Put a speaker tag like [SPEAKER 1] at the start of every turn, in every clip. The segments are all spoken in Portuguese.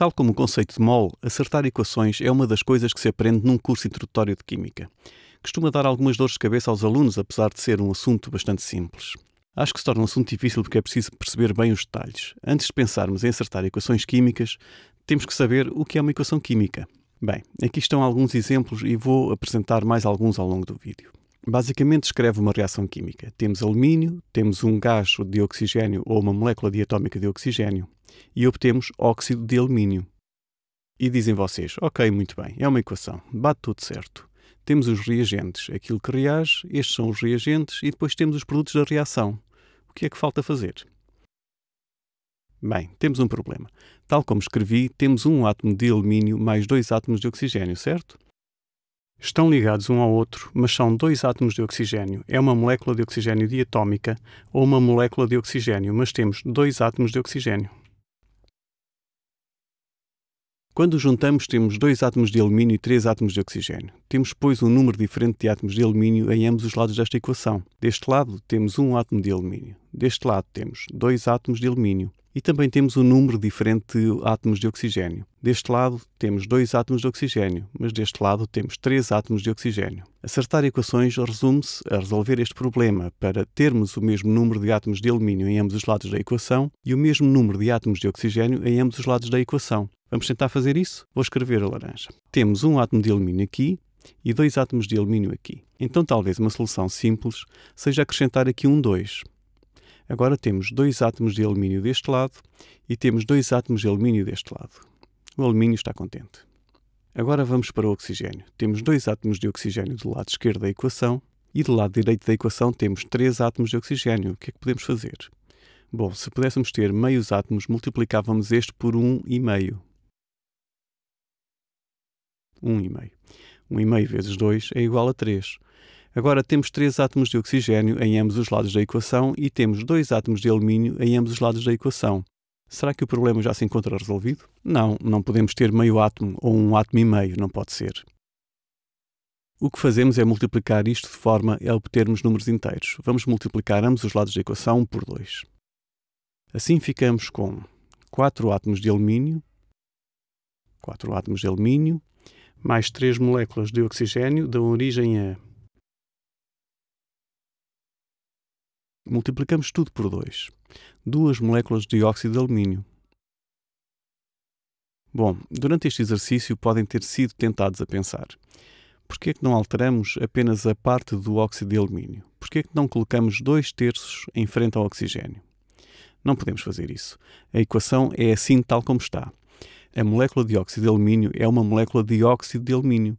[SPEAKER 1] Tal como o conceito de mol, acertar equações é uma das coisas que se aprende num curso introdutório de Química. Costuma dar algumas dores de cabeça aos alunos, apesar de ser um assunto bastante simples. Acho que se torna um assunto difícil porque é preciso perceber bem os detalhes. Antes de pensarmos em acertar equações químicas, temos que saber o que é uma equação química. Bem, aqui estão alguns exemplos e vou apresentar mais alguns ao longo do vídeo basicamente descreve uma reação química. Temos alumínio, temos um gás de oxigênio ou uma molécula diatómica de oxigênio e obtemos óxido de alumínio. E dizem vocês, ok, muito bem, é uma equação, bate tudo certo. Temos os reagentes, aquilo que reage, estes são os reagentes e depois temos os produtos da reação. O que é que falta fazer? Bem, temos um problema. Tal como escrevi, temos um átomo de alumínio mais dois átomos de oxigênio, certo? Estão ligados um ao outro, mas são dois átomos de oxigênio. É uma molécula de oxigênio diatómica ou uma molécula de oxigênio, mas temos dois átomos de oxigênio. Quando juntamos, temos dois átomos de alumínio e três átomos de oxigênio. Temos, pois, um número diferente de átomos de alumínio em ambos os lados desta equação. Deste lado, temos um átomo de alumínio. Deste lado, temos dois átomos de alumínio. E também temos um número diferente de átomos de oxigênio. Deste lado temos dois átomos de oxigênio, mas deste lado temos três átomos de oxigênio. Acertar equações resume-se a resolver este problema para termos o mesmo número de átomos de alumínio em ambos os lados da equação e o mesmo número de átomos de oxigênio em ambos os lados da equação. Vamos tentar fazer isso? Vou escrever a laranja. Temos um átomo de alumínio aqui e dois átomos de alumínio aqui. Então talvez uma solução simples seja acrescentar aqui um 2. Agora temos dois átomos de alumínio deste lado e temos dois átomos de alumínio deste lado. O alumínio está contente. Agora vamos para o oxigênio. Temos dois átomos de oxigênio do lado esquerdo da equação e do lado direito da equação temos três átomos de oxigênio. O que é que podemos fazer? Bom, se pudéssemos ter meios átomos, multiplicávamos este por 1,5. Um meio. Um 1,5 vezes 2 é igual a 3. Agora temos três átomos de oxigênio em ambos os lados da equação e temos dois átomos de alumínio em ambos os lados da equação. Será que o problema já se encontra resolvido? Não, não podemos ter meio átomo ou um átomo e meio, não pode ser. O que fazemos é multiplicar isto de forma a obtermos números inteiros. Vamos multiplicar ambos os lados da equação por 2. Assim ficamos com 4 átomos de alumínio, 4 átomos de alumínio, mais 3 moléculas de oxigênio, dão origem a multiplicamos tudo por 2. Duas moléculas de dióxido de alumínio. Bom, durante este exercício podem ter sido tentados a pensar: por que é que não alteramos apenas a parte do óxido de alumínio? Por que é que não colocamos dois terços em frente ao oxigênio? Não podemos fazer isso. A equação é assim tal como está. A molécula de óxido de alumínio é uma molécula de óxido de alumínio.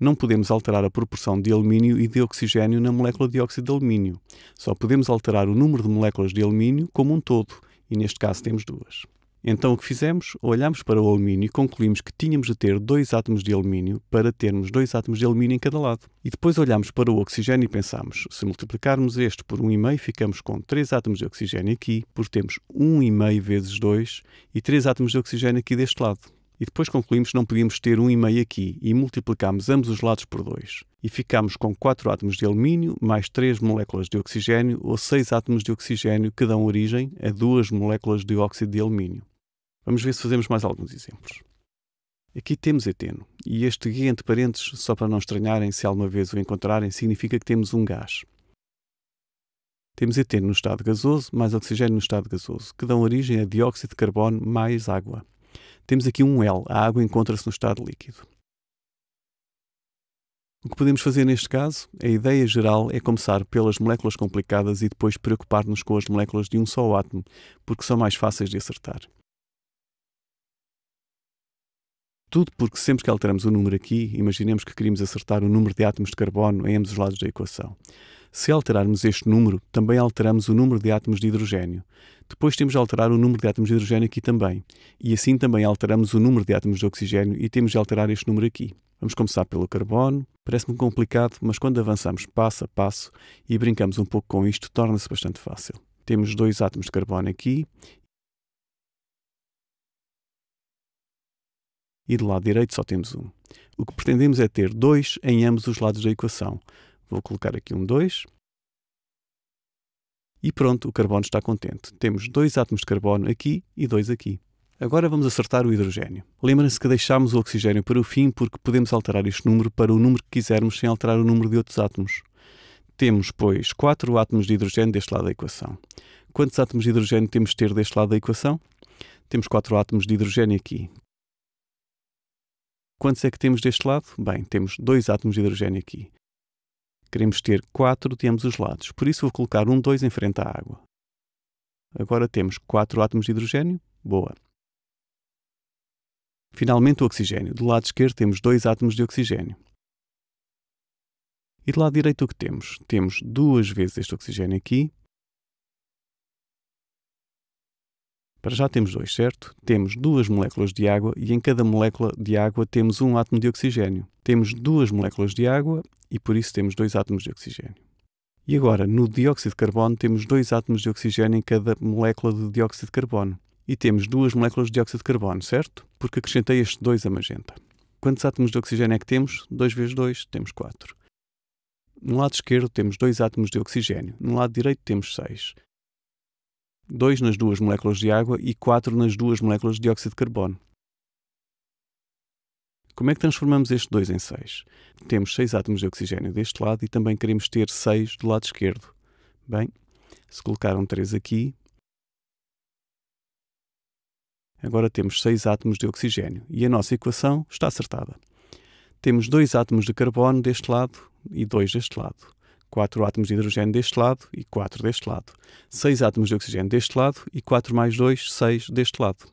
[SPEAKER 1] Não podemos alterar a proporção de alumínio e de oxigênio na molécula de óxido de alumínio. Só podemos alterar o número de moléculas de alumínio como um todo, e neste caso temos duas. Então o que fizemos? Olhamos para o alumínio e concluímos que tínhamos de ter dois átomos de alumínio para termos dois átomos de alumínio em cada lado. E depois olhamos para o oxigênio e pensamos, se multiplicarmos este por 1,5 ficamos com 3 átomos de oxigênio aqui, porque temos 1,5 vezes 2 e 3 átomos de oxigênio aqui deste lado e depois concluímos que não podíamos ter 1,5 aqui e multiplicámos ambos os lados por 2. E ficámos com 4 átomos de alumínio mais 3 moléculas de oxigênio ou 6 átomos de oxigênio que dão origem a 2 moléculas de óxido de alumínio. Vamos ver se fazemos mais alguns exemplos. Aqui temos eteno, e este guia entre parênteses, só para não estranharem se alguma vez o encontrarem, significa que temos um gás. Temos eteno no estado gasoso mais oxigênio no estado gasoso, que dão origem a dióxido de carbono mais água. Temos aqui um L. A água encontra-se no estado líquido. O que podemos fazer neste caso, a ideia geral é começar pelas moléculas complicadas e depois preocupar-nos com as moléculas de um só átomo, porque são mais fáceis de acertar. Tudo porque sempre que alteramos o número aqui, imaginemos que queríamos acertar o número de átomos de carbono em ambos os lados da equação. Se alterarmos este número, também alteramos o número de átomos de hidrogênio. Depois temos de alterar o número de átomos de hidrogênio aqui também. E assim também alteramos o número de átomos de oxigênio e temos de alterar este número aqui. Vamos começar pelo carbono. Parece-me complicado, mas quando avançamos passo a passo e brincamos um pouco com isto, torna-se bastante fácil. Temos dois átomos de carbono aqui e do lado direito só temos um. O que pretendemos é ter 2 em ambos os lados da equação. Vou colocar aqui um 2. E pronto, o carbono está contente. Temos dois átomos de carbono aqui e dois aqui. Agora vamos acertar o hidrogênio. Lembra-se que deixámos o oxigênio para o fim porque podemos alterar este número para o número que quisermos sem alterar o número de outros átomos. Temos, pois, 4 átomos de hidrogênio deste lado da equação. Quantos átomos de hidrogênio temos de ter deste lado da equação? Temos 4 átomos de hidrogênio aqui. Quantos é que temos deste lado? Bem, temos dois átomos de hidrogênio aqui. Queremos ter quatro, de ambos os lados, por isso vou colocar um 2 em frente à água. Agora temos quatro átomos de hidrogênio. Boa. Finalmente o oxigênio. Do lado esquerdo temos dois átomos de oxigênio. E do lado direito o que temos? Temos duas vezes este oxigênio aqui Para já temos dois, certo? Temos duas moléculas de água e em cada molécula de água temos um átomo de oxigênio. Temos duas moléculas de água e por isso temos dois átomos de oxigênio. E agora, no dióxido de carbono, temos dois átomos de oxigênio em cada molécula de dióxido de carbono. E temos duas moléculas de dióxido de carbono, certo? Porque acrescentei estes dois à magenta. Quantos átomos de oxigênio é que temos? 2 vezes 2, temos 4. No lado esquerdo temos dois átomos de oxigênio, no lado direito temos 6. 2 nas duas moléculas de água e 4 nas duas moléculas de dióxido de carbono. Como é que transformamos este 2 em 6? Temos 6 átomos de oxigênio deste lado e também queremos ter 6 do lado esquerdo. Bem, se colocaram 3 aqui, agora temos 6 átomos de oxigênio e a nossa equação está acertada. Temos 2 átomos de carbono deste lado e 2 deste lado. 4 átomos de hidrogênio deste lado e 4 deste lado. 6 átomos de oxigênio deste lado e 4 mais 2, 6 deste lado.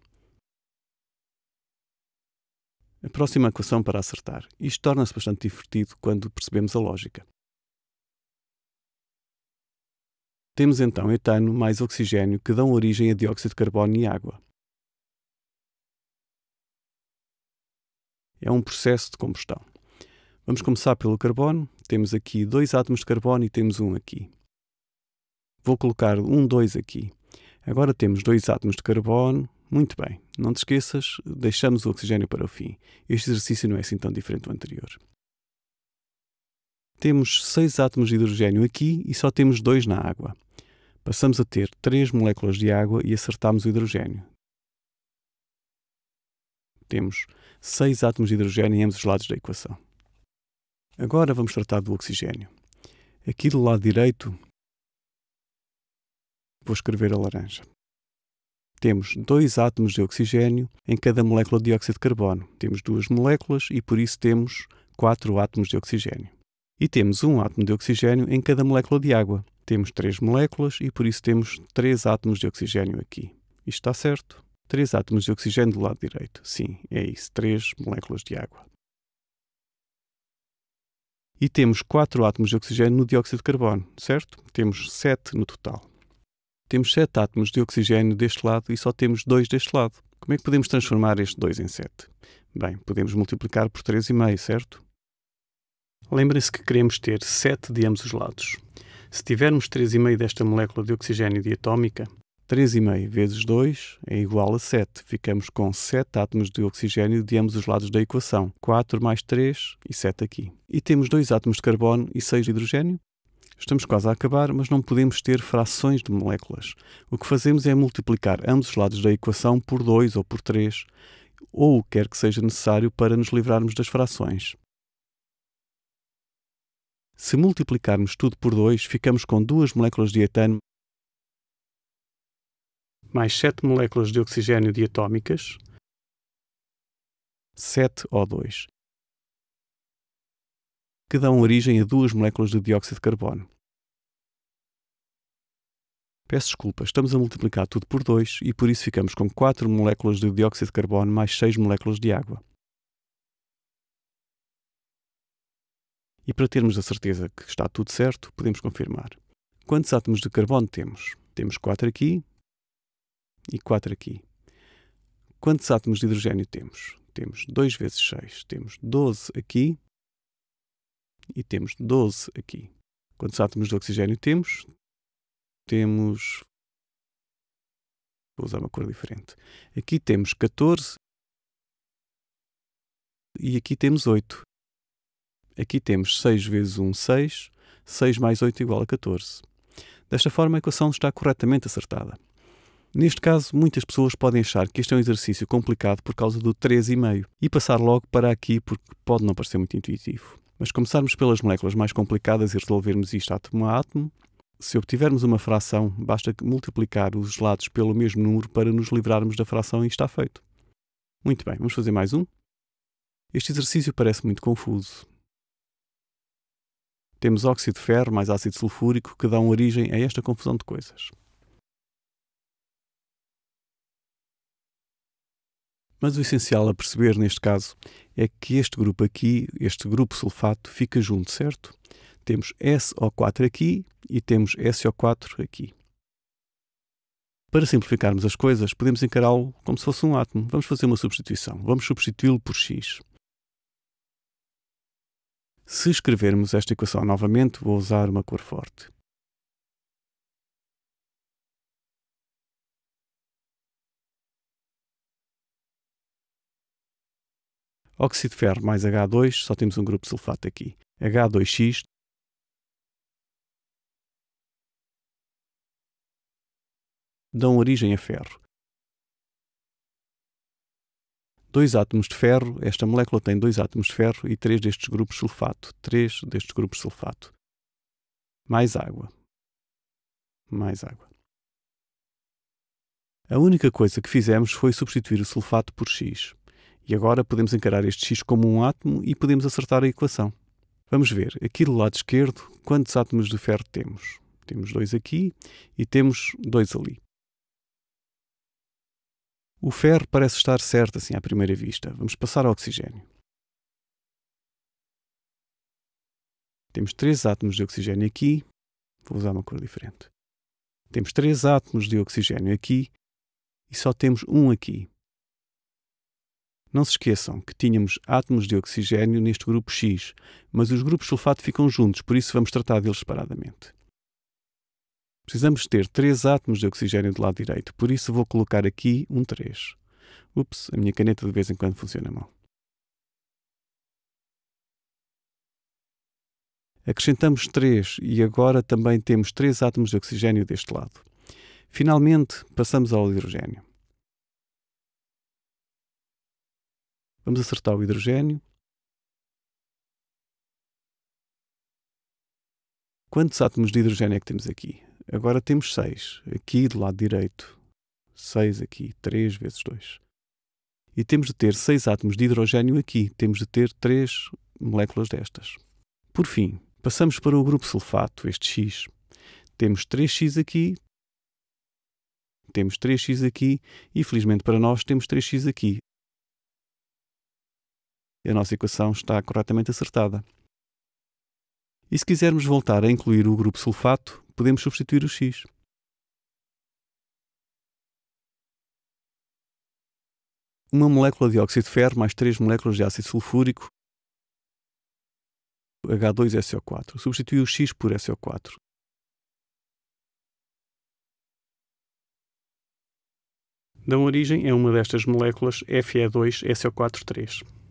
[SPEAKER 1] A próxima equação para acertar. Isto torna-se bastante divertido quando percebemos a lógica. Temos então etano mais oxigênio que dão origem a dióxido de carbono e água. É um processo de combustão. Vamos começar pelo carbono. Temos aqui dois átomos de carbono e temos um aqui. Vou colocar um, dois aqui. Agora temos dois átomos de carbono. Muito bem. Não te esqueças, deixamos o oxigênio para o fim. Este exercício não é assim tão diferente do anterior. Temos seis átomos de hidrogênio aqui e só temos dois na água. Passamos a ter três moléculas de água e acertamos o hidrogênio. Temos seis átomos de hidrogênio em ambos os lados da equação. Agora vamos tratar do oxigênio. Aqui do lado direito, vou escrever a laranja. Temos dois átomos de oxigênio em cada molécula de dióxido de carbono. Temos duas moléculas e por isso temos quatro átomos de oxigênio. E temos um átomo de oxigênio em cada molécula de água. Temos três moléculas e por isso temos três átomos de oxigênio aqui. Isto está certo? Três átomos de oxigênio do lado direito. Sim, é isso. Três moléculas de água e temos 4 átomos de oxigênio no dióxido de carbono, certo? Temos 7 no total. Temos 7 átomos de oxigênio deste lado e só temos 2 deste lado. Como é que podemos transformar este 2 em 7? Bem, podemos multiplicar por 3,5, certo? Lembrem-se que queremos ter 7 de ambos os lados. Se tivermos 3,5 desta molécula de oxigênio diatómica, 3,5 vezes 2 é igual a 7. Ficamos com 7 átomos de oxigênio de ambos os lados da equação. 4 mais 3 e 7 aqui. E temos 2 átomos de carbono e 6 de hidrogênio. Estamos quase a acabar, mas não podemos ter frações de moléculas. O que fazemos é multiplicar ambos os lados da equação por 2 ou por 3, ou o que quer que seja necessário para nos livrarmos das frações. Se multiplicarmos tudo por 2, ficamos com duas moléculas de etano mais 7 moléculas de oxigênio diatómicas, 7O2, que dão origem a duas moléculas de dióxido de carbono. Peço desculpa, estamos a multiplicar tudo por 2 e por isso ficamos com 4 moléculas de dióxido de carbono mais 6 moléculas de água. E para termos a certeza que está tudo certo, podemos confirmar. Quantos átomos de carbono temos? Temos 4 aqui, e 4 aqui. Quantos átomos de hidrogênio temos? Temos 2 vezes 6. Temos 12 aqui e temos 12 aqui. Quantos átomos de oxigênio temos? Temos. Vou usar uma cor diferente. Aqui temos 14 e aqui temos 8. Aqui temos 6 vezes 1, 6. 6 mais 8 igual a 14. Desta forma, a equação está corretamente acertada. Neste caso, muitas pessoas podem achar que este é um exercício complicado por causa do 3,5 e passar logo para aqui porque pode não parecer muito intuitivo. Mas começarmos pelas moléculas mais complicadas e resolvermos isto átomo a átomo, se obtivermos uma fração, basta multiplicar os lados pelo mesmo número para nos livrarmos da fração e está feito. Muito bem, vamos fazer mais um? Este exercício parece muito confuso. Temos óxido de ferro mais ácido sulfúrico que dão origem a esta confusão de coisas. Mas o essencial a perceber neste caso é que este grupo aqui, este grupo sulfato, fica junto, certo? Temos SO4 aqui e temos SO4 aqui. Para simplificarmos as coisas, podemos encará-lo como se fosse um átomo. Vamos fazer uma substituição. Vamos substituí-lo por X. Se escrevermos esta equação novamente, vou usar uma cor forte. Óxido de ferro mais H2, só temos um grupo sulfato aqui. H2X. Dão origem a ferro. Dois átomos de ferro, esta molécula tem dois átomos de ferro e três destes grupos sulfato. Três destes grupos sulfato. Mais água. Mais água. A única coisa que fizemos foi substituir o sulfato por X. E agora podemos encarar este X como um átomo e podemos acertar a equação. Vamos ver, aqui do lado esquerdo, quantos átomos de ferro temos? Temos dois aqui e temos dois ali. O ferro parece estar certo assim à primeira vista. Vamos passar ao oxigênio. Temos três átomos de oxigênio aqui. Vou usar uma cor diferente. Temos três átomos de oxigênio aqui e só temos um aqui. Não se esqueçam que tínhamos átomos de oxigênio neste grupo X, mas os grupos sulfato ficam juntos, por isso vamos tratar deles separadamente. Precisamos ter 3 átomos de oxigênio do lado direito, por isso vou colocar aqui um 3. Ups, a minha caneta de vez em quando funciona mal. Acrescentamos 3 e agora também temos 3 átomos de oxigênio deste lado. Finalmente, passamos ao hidrogênio. Vamos acertar o hidrogênio. Quantos átomos de hidrogênio é que temos aqui? Agora temos 6. Aqui do lado direito, 6 aqui, 3 vezes 2. E temos de ter 6 átomos de hidrogênio aqui. Temos de ter 3 moléculas destas. Por fim, passamos para o grupo sulfato, este X. Temos 3x aqui, temos 3x aqui e, felizmente para nós, temos 3x aqui e a nossa equação está corretamente acertada. E se quisermos voltar a incluir o grupo sulfato, podemos substituir o X. Uma molécula de óxido de ferro mais três moléculas de ácido sulfúrico H2SO4. Substitui o X por SO4. Dão origem a uma destas moléculas Fe2SO43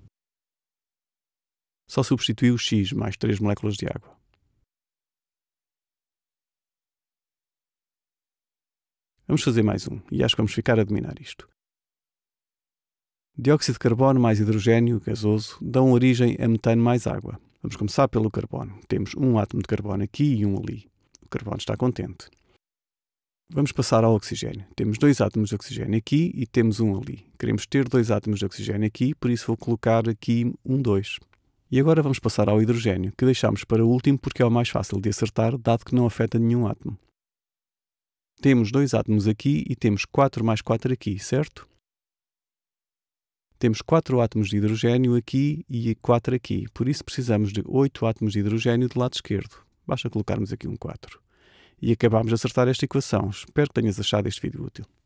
[SPEAKER 1] só substituiu X mais 3 moléculas de água. Vamos fazer mais um, e acho que vamos ficar a dominar isto. Dióxido de carbono mais hidrogênio, gasoso, dão origem a metano mais água. Vamos começar pelo carbono. Temos um átomo de carbono aqui e um ali. O carbono está contente. Vamos passar ao oxigênio. Temos dois átomos de oxigênio aqui e temos um ali. Queremos ter dois átomos de oxigênio aqui, por isso vou colocar aqui um 2. E agora vamos passar ao hidrogênio, que deixamos para o último porque é o mais fácil de acertar, dado que não afeta nenhum átomo. Temos dois átomos aqui e temos 4 mais 4 aqui, certo? Temos 4 átomos de hidrogênio aqui e 4 aqui, por isso precisamos de 8 átomos de hidrogênio do lado esquerdo. Basta colocarmos aqui um 4. E acabamos de acertar esta equação. Espero que tenhas achado este vídeo útil.